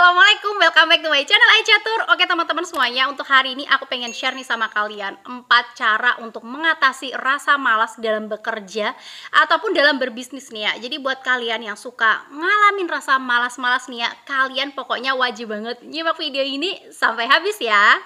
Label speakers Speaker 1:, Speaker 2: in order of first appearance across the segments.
Speaker 1: Assalamualaikum, welcome back to my channel Aicatur Oke teman-teman semuanya, untuk hari ini aku pengen share nih sama kalian empat cara untuk mengatasi rasa malas dalam bekerja Ataupun dalam berbisnis nih ya Jadi buat kalian yang suka ngalamin rasa malas-malas nih ya Kalian pokoknya wajib banget nyimak video ini sampai habis ya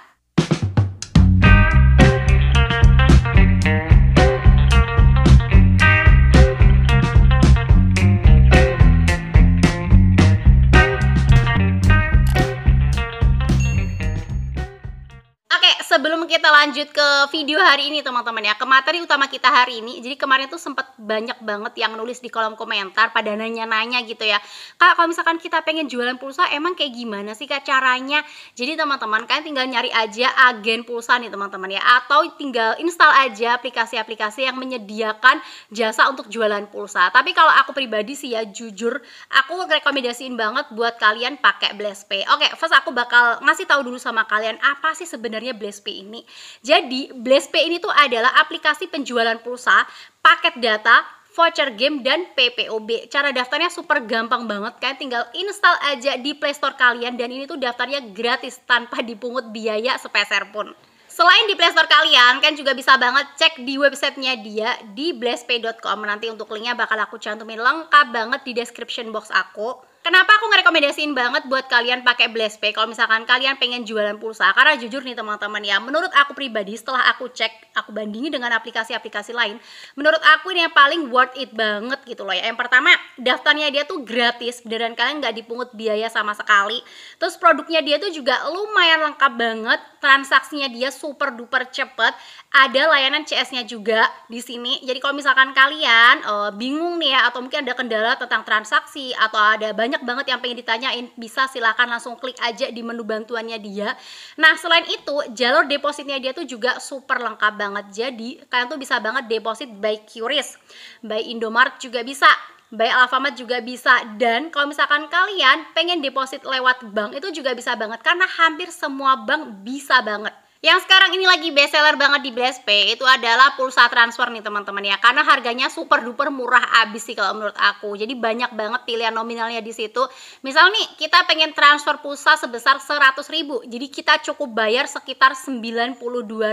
Speaker 1: lanjut ke video hari ini teman-teman ya ke materi utama kita hari ini jadi kemarin tuh sempat banyak banget yang nulis di kolom komentar pada nanya-nanya gitu ya kak kalau misalkan kita pengen jualan pulsa emang kayak gimana sih kak caranya jadi teman-teman kalian tinggal nyari aja agen pulsa nih teman-teman ya atau tinggal install aja aplikasi-aplikasi yang menyediakan jasa untuk jualan pulsa tapi kalau aku pribadi sih ya jujur aku rekomendasiin banget buat kalian pakai BlessPay oke first aku bakal ngasih tahu dulu sama kalian apa sih sebenarnya BlessPay ini jadi, BlazePay ini tuh adalah aplikasi penjualan pulsa, paket data, voucher game, dan PPOB. Cara daftarnya super gampang banget kan, tinggal install aja di Playstore kalian dan ini tuh daftarnya gratis tanpa dipungut biaya sepeser pun. Selain di Playstore kalian, kan juga bisa banget cek di websitenya dia di blazepay.com. Nanti untuk linknya bakal aku cantumin lengkap banget di description box aku. Kenapa aku ngerekomendasiin banget buat kalian pakai Pay kalau misalkan kalian pengen jualan pulsa? Karena jujur nih teman-teman ya, menurut aku pribadi setelah aku cek, aku bandingin dengan aplikasi-aplikasi lain, menurut aku ini yang paling worth it banget gitu loh ya. Yang pertama, daftarnya dia tuh gratis, beneran kalian nggak dipungut biaya sama sekali. Terus produknya dia tuh juga lumayan lengkap banget, transaksinya dia super duper cepet, ada layanan CS-nya juga di sini. Jadi kalau misalkan kalian uh, bingung nih ya, atau mungkin ada kendala tentang transaksi atau ada banyak banyak banget yang pengen ditanyain bisa silahkan langsung klik aja di menu bantuannya dia nah selain itu jalur depositnya dia tuh juga super lengkap banget jadi kalian tuh bisa banget deposit by Curis by Indomart juga bisa by Alfamart juga bisa dan kalau misalkan kalian pengen deposit lewat bank itu juga bisa banget karena hampir semua bank bisa banget yang sekarang ini lagi best seller banget di BSP itu adalah pulsa transfer nih teman-teman ya. Karena harganya super duper murah abis sih kalau menurut aku. Jadi banyak banget pilihan nominalnya di situ. Misal nih kita pengen transfer pulsa sebesar 100 ribu. Jadi kita cukup bayar sekitar 92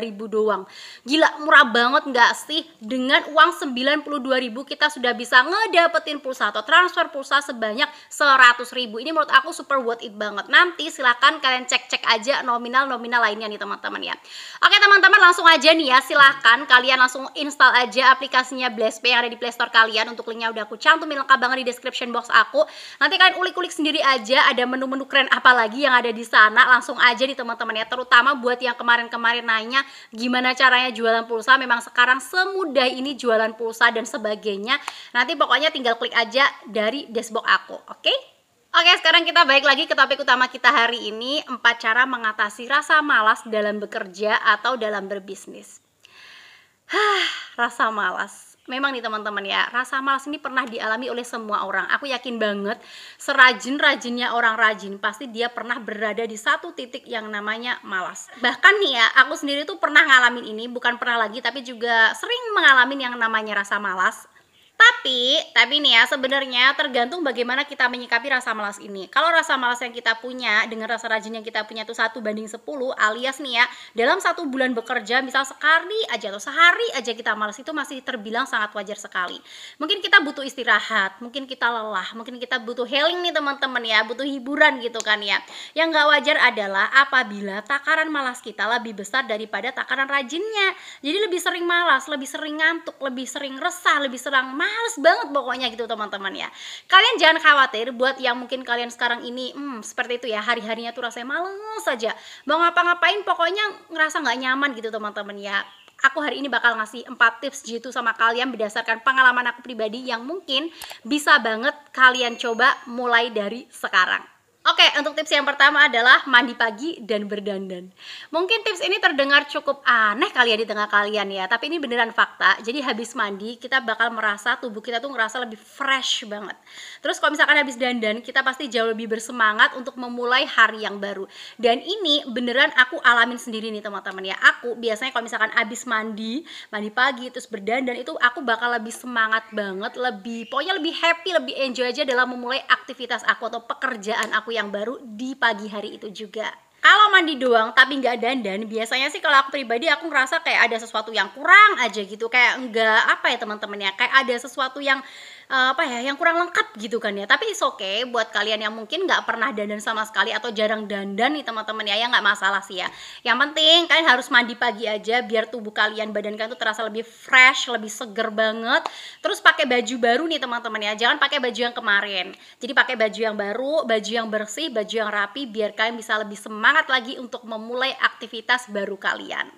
Speaker 1: ribu doang. Gila murah banget nggak sih? Dengan uang 92 ribu kita sudah bisa ngedapetin pulsa atau transfer pulsa sebanyak 100 ribu. Ini menurut aku super worth it banget. Nanti silahkan kalian cek-cek aja nominal-nominal lainnya nih teman-teman teman-teman ya. Oke teman-teman langsung aja nih ya silahkan kalian langsung install aja aplikasinya BlessPay yang ada di Playstore kalian. Untuk linknya udah aku cantumin lengkap banget di description box aku. Nanti kalian ulik-ulik sendiri aja ada menu-menu keren apa lagi yang ada di sana. Langsung aja di teman-teman ya terutama buat yang kemarin-kemarin nanya gimana caranya jualan pulsa. Memang sekarang semudah ini jualan pulsa dan sebagainya. Nanti pokoknya tinggal klik aja dari dashboard aku. Oke? Okay? Oke, sekarang kita balik lagi ke topik utama kita hari ini, empat cara mengatasi rasa malas dalam bekerja atau dalam berbisnis. Hah, rasa malas. Memang nih teman-teman ya, rasa malas ini pernah dialami oleh semua orang. Aku yakin banget, serajin-rajinnya orang rajin, pasti dia pernah berada di satu titik yang namanya malas. Bahkan nih ya, aku sendiri tuh pernah ngalamin ini, bukan pernah lagi, tapi juga sering mengalamin yang namanya rasa malas tapi, tapi nih ya sebenarnya tergantung bagaimana kita menyikapi rasa malas ini. Kalau rasa malas yang kita punya dengan rasa rajin yang kita punya itu satu banding 10 alias nih ya dalam satu bulan bekerja misal sekali aja atau sehari aja kita malas itu masih terbilang sangat wajar sekali. Mungkin kita butuh istirahat, mungkin kita lelah, mungkin kita butuh healing nih teman-teman ya, butuh hiburan gitu kan ya. Yang nggak wajar adalah apabila takaran malas kita lebih besar daripada takaran rajinnya. Jadi lebih sering malas, lebih sering ngantuk, lebih sering resah, lebih sering malas males banget pokoknya gitu teman-teman ya kalian jangan khawatir buat yang mungkin kalian sekarang ini hmm, seperti itu ya hari-harinya tuh rasanya males saja mau ngapa-ngapain pokoknya ngerasa nggak nyaman gitu teman-teman ya aku hari ini bakal ngasih 4 tips gitu sama kalian berdasarkan pengalaman aku pribadi yang mungkin bisa banget kalian coba mulai dari sekarang Oke, untuk tips yang pertama adalah mandi pagi dan berdandan. Mungkin tips ini terdengar cukup aneh kali ya di tengah kalian ya, tapi ini beneran fakta. Jadi habis mandi kita bakal merasa tubuh kita tuh ngerasa lebih fresh banget. Terus kalau misalkan habis dandan, kita pasti jauh lebih bersemangat untuk memulai hari yang baru. Dan ini beneran aku alamin sendiri nih teman-teman ya. Aku biasanya kalau misalkan habis mandi, mandi pagi terus berdandan itu aku bakal lebih semangat banget, lebih pokoknya lebih happy, lebih enjoy aja dalam memulai aktivitas aku atau pekerjaan aku yang baru di pagi hari itu juga kalau mandi doang tapi nggak dandan biasanya sih kalau aku pribadi aku ngerasa kayak ada sesuatu yang kurang aja gitu kayak nggak apa ya teman-teman ya kayak ada sesuatu yang Eh, apa ya yang kurang lengkap gitu kan ya tapi oke okay buat kalian yang mungkin nggak pernah dandan sama sekali atau jarang dandan nih teman-teman ya ya nggak masalah sih ya yang penting kalian harus mandi pagi aja biar tubuh kalian badan kalian tuh terasa lebih fresh lebih seger banget terus pakai baju baru nih teman-teman ya jangan pakai baju yang kemarin jadi pakai baju yang baru baju yang bersih baju yang rapi biar kalian bisa lebih semangat lagi untuk memulai aktivitas baru kalian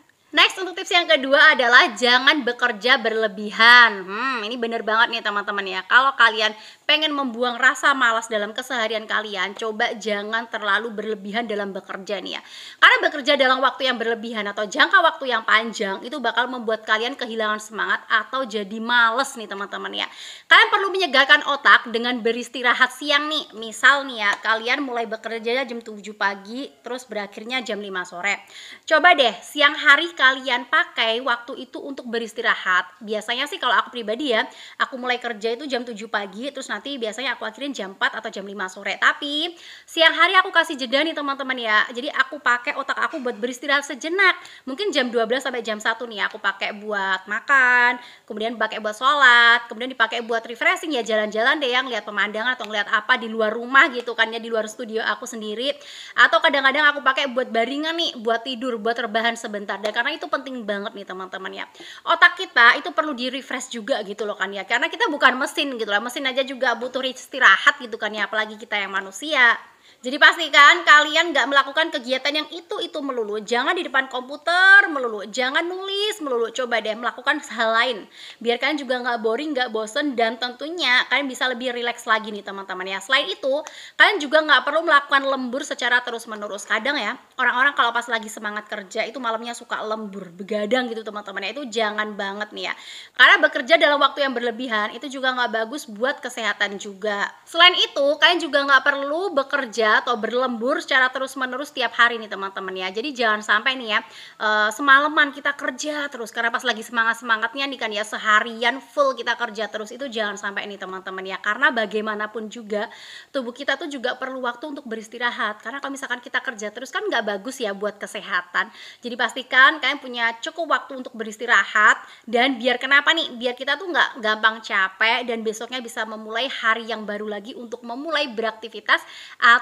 Speaker 1: Next untuk tips yang kedua adalah jangan bekerja berlebihan. Hmm, ini bener banget nih teman-teman ya. Kalau kalian pengen membuang rasa malas dalam keseharian kalian, coba jangan terlalu berlebihan dalam bekerja nih ya. Karena bekerja dalam waktu yang berlebihan atau jangka waktu yang panjang itu bakal membuat kalian kehilangan semangat atau jadi males nih teman-teman ya. Kalian perlu menyegarkan otak dengan beristirahat siang nih. Misal nih ya, kalian mulai bekerja jam 7 pagi terus berakhirnya jam 5 sore. Coba deh siang hari kalian kalian pakai waktu itu untuk beristirahat. Biasanya sih kalau aku pribadi ya, aku mulai kerja itu jam 7 pagi, terus nanti biasanya aku akhirin jam 4 atau jam 5 sore. Tapi siang hari aku kasih jeda nih teman-teman ya. Jadi aku pakai otak aku buat beristirahat sejenak. Mungkin jam 12 sampai jam 1 nih aku pakai buat makan, kemudian pakai buat sholat, kemudian dipakai buat refreshing ya jalan-jalan deh yang lihat pemandangan atau ngeliat apa di luar rumah gitu kan ya di luar studio aku sendiri. Atau kadang-kadang aku pakai buat baringan nih, buat tidur, buat rebahan sebentar. Dan karena itu itu penting banget nih teman-teman ya otak kita itu perlu di refresh juga gitu loh kan ya karena kita bukan mesin gitu lah mesin aja juga butuh istirahat gitu kan ya apalagi kita yang manusia jadi pastikan kalian gak melakukan kegiatan yang itu-itu melulu. Jangan di depan komputer melulu, jangan nulis melulu. Coba deh melakukan hal lain. Biar kalian juga gak boring, gak bosen, dan tentunya kalian bisa lebih rileks lagi nih teman-teman ya. Selain itu, kalian juga gak perlu melakukan lembur secara terus-menerus. Kadang ya, orang-orang kalau pas lagi semangat kerja itu malamnya suka lembur, begadang gitu teman-teman ya. Itu jangan banget nih ya. Karena bekerja dalam waktu yang berlebihan itu juga gak bagus buat kesehatan juga. Selain itu, kalian juga gak perlu bekerja bekerja atau berlembur secara terus-menerus tiap hari nih teman-teman ya. Jadi jangan sampai nih ya eh, semalaman kita kerja terus karena pas lagi semangat-semangatnya nih kan ya seharian full kita kerja terus itu jangan sampai nih teman-teman ya. Karena bagaimanapun juga tubuh kita tuh juga perlu waktu untuk beristirahat. Karena kalau misalkan kita kerja terus kan nggak bagus ya buat kesehatan. Jadi pastikan kalian punya cukup waktu untuk beristirahat dan biar kenapa nih? Biar kita tuh nggak gampang capek dan besoknya bisa memulai hari yang baru lagi untuk memulai beraktivitas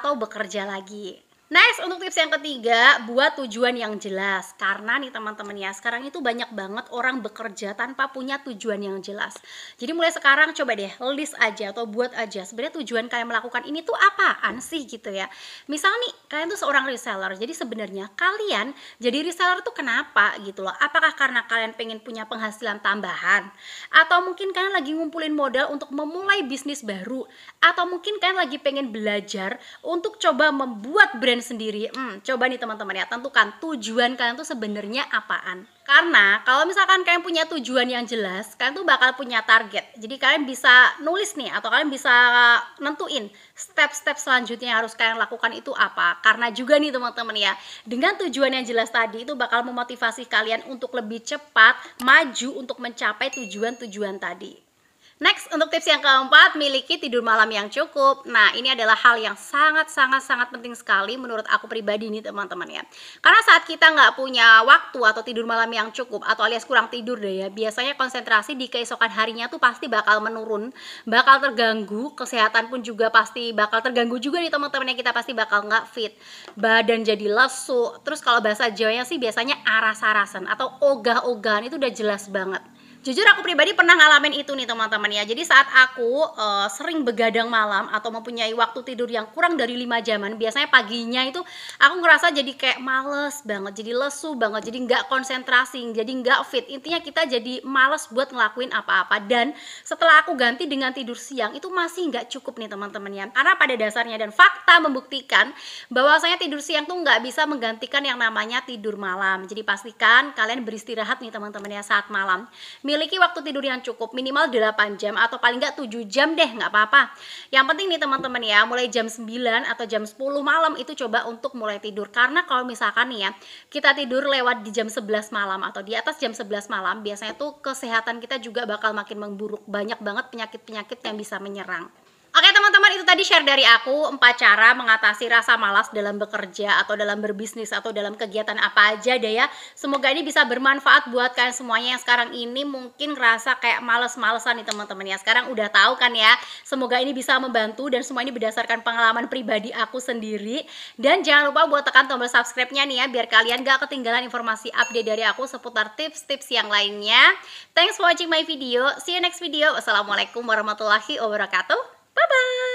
Speaker 1: atau bekerja lagi Next, untuk tips yang ketiga, buat tujuan yang jelas. Karena nih teman-teman ya, sekarang itu banyak banget orang bekerja tanpa punya tujuan yang jelas. Jadi mulai sekarang coba deh list aja atau buat aja sebenarnya tujuan kalian melakukan ini tuh apaan sih gitu ya. Misal nih, kalian tuh seorang reseller. Jadi sebenarnya kalian jadi reseller tuh kenapa gitu loh. Apakah karena kalian pengen punya penghasilan tambahan? Atau mungkin kalian lagi ngumpulin modal untuk memulai bisnis baru? Atau mungkin kalian lagi pengen belajar untuk coba membuat brand kalian sendiri, hmm, coba nih teman-teman ya, tentukan tujuan kalian tuh sebenarnya apaan. Karena kalau misalkan kalian punya tujuan yang jelas, kalian tuh bakal punya target. Jadi kalian bisa nulis nih atau kalian bisa nentuin step-step selanjutnya yang harus kalian lakukan itu apa. Karena juga nih teman-teman ya, dengan tujuan yang jelas tadi itu bakal memotivasi kalian untuk lebih cepat maju untuk mencapai tujuan-tujuan tadi. Next, untuk tips yang keempat, miliki tidur malam yang cukup. Nah, ini adalah hal yang sangat-sangat-sangat penting sekali menurut aku pribadi nih teman-teman ya. Karena saat kita nggak punya waktu atau tidur malam yang cukup atau alias kurang tidur deh ya, biasanya konsentrasi di keesokan harinya tuh pasti bakal menurun, bakal terganggu, kesehatan pun juga pasti bakal terganggu juga nih teman-teman ya, kita pasti bakal nggak fit. Badan jadi lesu, terus kalau bahasa Jawa nya sih biasanya aras-arasan atau ogah-ogahan itu udah jelas banget. Jujur aku pribadi pernah ngalamin itu nih teman-teman ya. Jadi saat aku uh, sering begadang malam atau mempunyai waktu tidur yang kurang dari 5 jaman, biasanya paginya itu aku ngerasa jadi kayak males banget, jadi lesu banget, jadi nggak konsentrasi, jadi nggak fit. Intinya kita jadi males buat ngelakuin apa-apa dan setelah aku ganti dengan tidur siang itu masih nggak cukup nih teman-teman ya. Karena pada dasarnya dan fakta membuktikan bahwasanya tidur siang tuh nggak bisa menggantikan yang namanya tidur malam. Jadi pastikan kalian beristirahat nih teman-teman ya saat malam Miliki waktu tidur yang cukup, minimal 8 jam atau paling nggak 7 jam deh, nggak apa-apa. Yang penting nih teman-teman ya, mulai jam 9 atau jam 10 malam itu coba untuk mulai tidur. Karena kalau misalkan nih ya, kita tidur lewat di jam 11 malam atau di atas jam 11 malam, biasanya tuh kesehatan kita juga bakal makin memburuk. Banyak banget penyakit-penyakit yang bisa menyerang. Oke teman-teman itu tadi share dari aku empat cara mengatasi rasa malas dalam bekerja atau dalam berbisnis atau dalam kegiatan apa aja deh ya. Semoga ini bisa bermanfaat buat kalian semuanya yang sekarang ini mungkin ngerasa kayak males-malesan nih teman-teman ya. Sekarang udah tahu kan ya. Semoga ini bisa membantu dan semua ini berdasarkan pengalaman pribadi aku sendiri. Dan jangan lupa buat tekan tombol subscribe-nya nih ya biar kalian gak ketinggalan informasi update dari aku seputar tips-tips yang lainnya. Thanks for watching my video. See you next video. Wassalamualaikum warahmatullahi wabarakatuh. 拜拜。